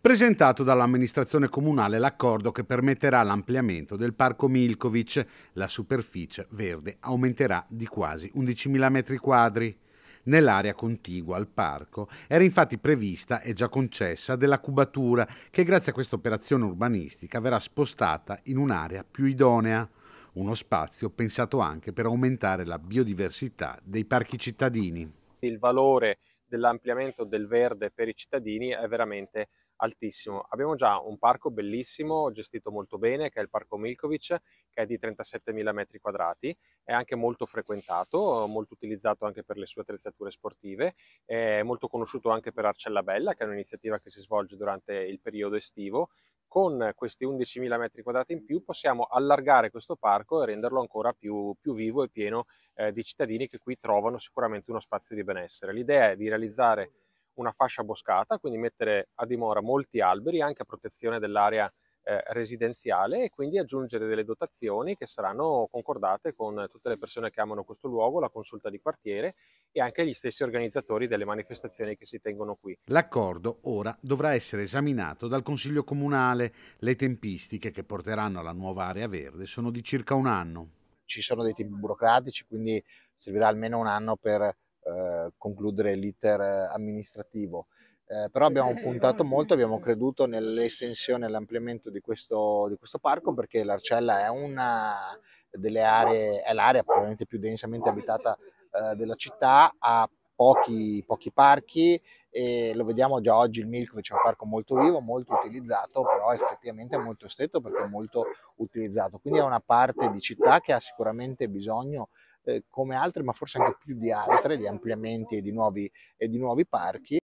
presentato dall'amministrazione comunale l'accordo che permetterà l'ampliamento del parco Milkovic. La superficie verde aumenterà di quasi 11.000 metri quadri. Nell'area contigua al parco era infatti prevista e già concessa della cubatura che grazie a questa operazione urbanistica verrà spostata in un'area più idonea, uno spazio pensato anche per aumentare la biodiversità dei parchi cittadini. Il valore dell'ampliamento del verde per i cittadini è veramente altissimo. Abbiamo già un parco bellissimo, gestito molto bene, che è il Parco Milkovic, che è di 37.000 metri quadrati, è anche molto frequentato, molto utilizzato anche per le sue attrezzature sportive, è molto conosciuto anche per Arcella Bella, che è un'iniziativa che si svolge durante il periodo estivo. Con questi 11.000 metri quadrati in più possiamo allargare questo parco e renderlo ancora più, più vivo e pieno eh, di cittadini che qui trovano sicuramente uno spazio di benessere. L'idea è di realizzare una fascia boscata, quindi mettere a dimora molti alberi anche a protezione dell'area eh, residenziale e quindi aggiungere delle dotazioni che saranno concordate con tutte le persone che amano questo luogo, la consulta di quartiere e anche gli stessi organizzatori delle manifestazioni che si tengono qui. L'accordo ora dovrà essere esaminato dal Consiglio Comunale. Le tempistiche che porteranno alla nuova area verde sono di circa un anno. Ci sono dei tempi burocratici, quindi servirà almeno un anno per eh, concludere l'iter eh, amministrativo. Eh, però abbiamo puntato molto, abbiamo creduto nell'estensione e all'ampliamento di questo, di questo parco perché l'Arcella è una delle aree, è l'area probabilmente più densamente abitata eh, della città, ha pochi, pochi parchi e lo vediamo già oggi il Milkovic è un parco molto vivo, molto utilizzato, però effettivamente è molto stretto perché è molto utilizzato. Quindi è una parte di città che ha sicuramente bisogno eh, come altre, ma forse anche più di altre, di ampliamenti e di nuovi, e di nuovi parchi.